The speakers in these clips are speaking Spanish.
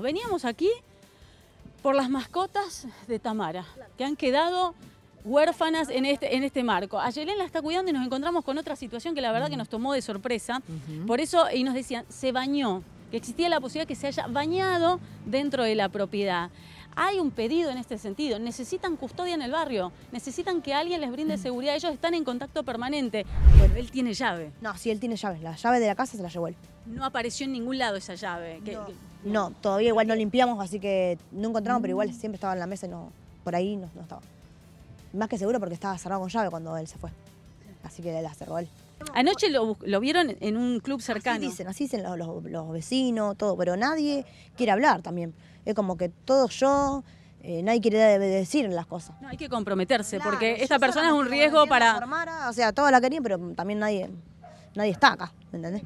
Veníamos aquí por las mascotas de Tamara, que han quedado huérfanas en este, este marco. A Yelena la está cuidando y nos encontramos con otra situación que la verdad que nos tomó de sorpresa. Por eso, y nos decían, se bañó, que existía la posibilidad que se haya bañado dentro de la propiedad. Hay un pedido en este sentido, necesitan custodia en el barrio, necesitan que alguien les brinde mm. seguridad, ellos están en contacto permanente. Bueno, él tiene llave. No, sí, él tiene llave, la llave de la casa se la llevó él. No apareció en ningún lado esa llave. no, todavía igual no limpiamos, así que no encontramos, pero igual siempre estaba en la mesa y no, por ahí no, no estaba. Más que seguro porque estaba cerrado con llave cuando él se fue. Así que la cerró él. Anoche lo, vieron en un club cercano. Así dicen, así dicen los, vecinos, todo, pero nadie quiere hablar también. Es como que todo yo, eh, nadie quiere decir las cosas. No, hay que comprometerse, porque esta persona es un riesgo para... o sea, toda la querían, pero también nadie, nadie está acá, ¿me entendés?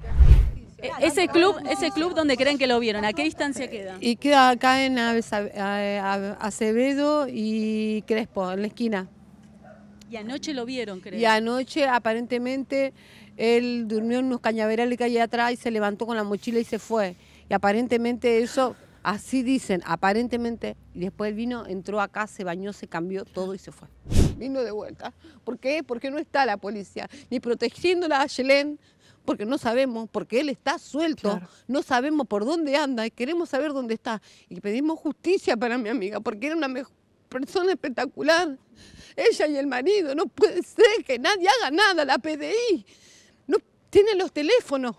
Eh, ese club, ese club donde creen que lo vieron, ¿a qué distancia queda? Y queda acá en eh, Acevedo y Crespo, en la esquina. Y anoche lo vieron, creo. Y anoche aparentemente él durmió en unos cañaverales que hay atrás y se levantó con la mochila y se fue. Y aparentemente eso, así dicen, aparentemente. Y después él vino, entró acá, se bañó, se cambió todo y se fue. Vino de vuelta. ¿Por qué? Porque no está la policía ni protegiéndola a Yelén, porque no sabemos, porque él está suelto, no sabemos por dónde anda y queremos saber dónde está. Y pedimos justicia para mi amiga, porque era una mejor persona espectacular. Ella y el marido, no puede ser que nadie haga nada, la PDI. No, tienen los teléfonos,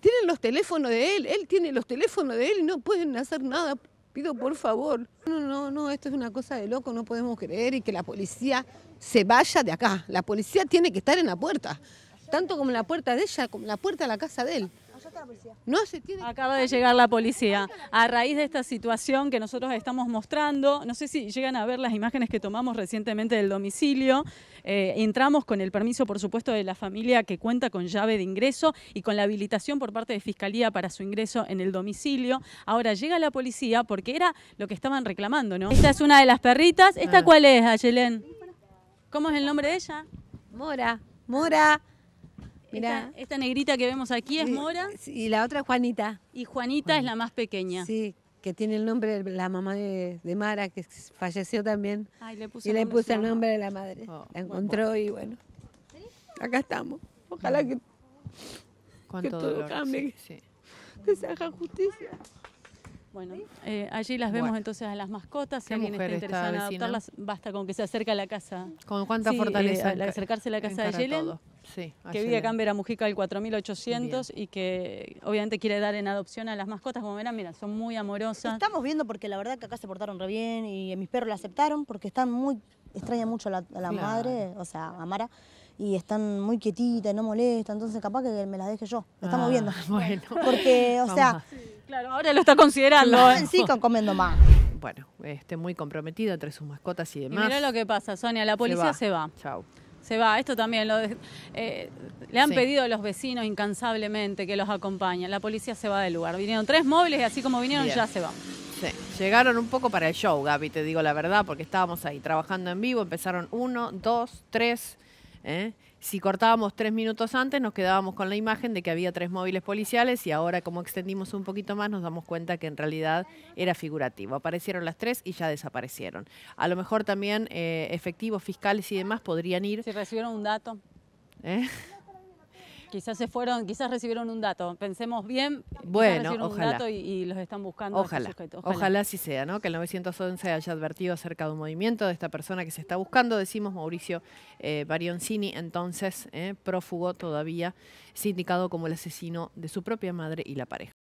tienen los teléfonos de él, él tiene los teléfonos de él y no pueden hacer nada. Pido por favor. No, no, no, esto es una cosa de loco, no podemos creer y que la policía se vaya de acá. La policía tiene que estar en la puerta, tanto como en la puerta de ella, como la puerta de la casa de él. No se Acaba de llegar la policía. A raíz de esta situación que nosotros estamos mostrando, no sé si llegan a ver las imágenes que tomamos recientemente del domicilio. Eh, entramos con el permiso, por supuesto, de la familia que cuenta con llave de ingreso y con la habilitación por parte de Fiscalía para su ingreso en el domicilio. Ahora llega la policía porque era lo que estaban reclamando, ¿no? Esta es una de las perritas. ¿Esta ah. cuál es, Ayelén? ¿Cómo es el nombre de ella? Mora. Mora. Mira, esta, negrita que vemos aquí es Mora. Y la otra es Juanita. Y Juanita es la más pequeña. Sí, que tiene el nombre de la mamá de, Mara, que falleció también. y le puso el nombre de la madre. Oh, la encontró y bueno, acá estamos. Ojalá que, todo cambie, que, se haga justicia. Bueno, eh, allí las vemos entonces a las mascotas. Si alguien está interesado en adoptarlas, basta con que se acerque a la casa. ¿Con cuánta fortaleza? acercarse a la casa de Yelen que vive acá en Vera Mujica del 4800 y que obviamente quiere dar en adopción a las mascotas. Como verán, mira, son muy amorosas. Estamos viendo porque la verdad que acá se portaron re bien y mis perros la aceptaron porque están muy, extraña mucho a la, madre, o sea, a Mara y están muy quietitas, no molestan, entonces capaz que me las deje yo. Lo estamos ah, viendo. Bueno. Porque, o sea. claro, ahora lo está considerando. ¿eh? Sí, Sí, comiendo más. Bueno, esté muy comprometido entre sus mascotas y demás. Y mirá lo que pasa, Sonia, la policía Se va. Chao se va. Esto también lo eh, le han pedido a los vecinos incansablemente que los acompañen. La policía se va del lugar. Vinieron tres móviles y así como vinieron ya se va. Llegaron un poco para el show, Gaby, te digo la verdad, porque estábamos ahí trabajando en vivo. Empezaron uno, dos, tres. ¿eh? Si cortábamos tres minutos antes, nos quedábamos con la imagen de que había tres móviles policiales y ahora, como extendimos un poquito más, nos damos cuenta que en realidad era figurativo. Aparecieron las tres y ya desaparecieron. A lo mejor también eh, efectivos fiscales y demás podrían ir. ¿Se recibieron un dato? ¿Eh? Quizás se fueron, quizás recibieron un dato. Pensemos bien. Bueno, ojalá. Un dato y, los están buscando. Ojalá. ojalá. Ojalá así sea, ¿no? Que el 911 haya advertido acerca de un movimiento de esta persona que se está buscando. Decimos Mauricio eh, Barioncini, entonces eh, prófugo todavía, sindicado como el asesino de su propia madre y la pareja.